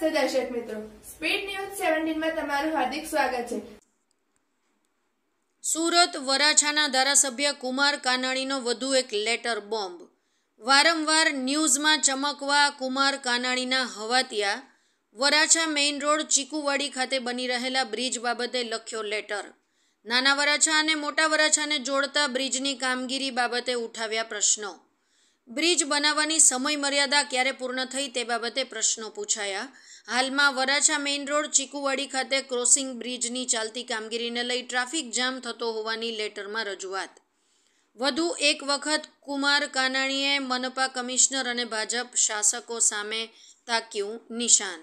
નમસ્તે દર્શક મિત્રો સ્પીડ ન્યૂઝ સેવન્ટીનમાં તમારું હાર્દિક સ્વાગત છે સુરત વરાછાના ધારાસભ્ય કુમાર કાનાણીનો વધુ એક લેટર બોમ્બ વારંવાર ન્યૂઝમાં ચમકવા કુમાર કાનાણીના હવાતિયા વરાછા મેઇન રોડ ચીકુવાડી ખાતે બની રહેલા બ્રિજ બાબતે લખ્યો લેટર નાના વરાછા અને મોટા વરાછાને જોડતા બ્રિજની કામગીરી બાબતે ઉઠાવ્યા પ્રશ્નો બ્રિજ બનાવવાની સમય મર્યાદા ક્યારે પૂર્ણ થઈ તે બાબતે પ્રશ્નો પૂછાયા હાલમાં વરાછા મેઇન રોડ ચીકુવાડી ખાતે ક્રોસિંગ બ્રિજની ચાલતી કામગીરીને લઈ ટ્રાફિક જામ થતો હોવાની લેટરમાં રજૂઆત વધુ એક વખત કુમાર કાનાણીએ મનપા કમિશનર અને ભાજપ શાસકો સામે તાક્યું નિશાન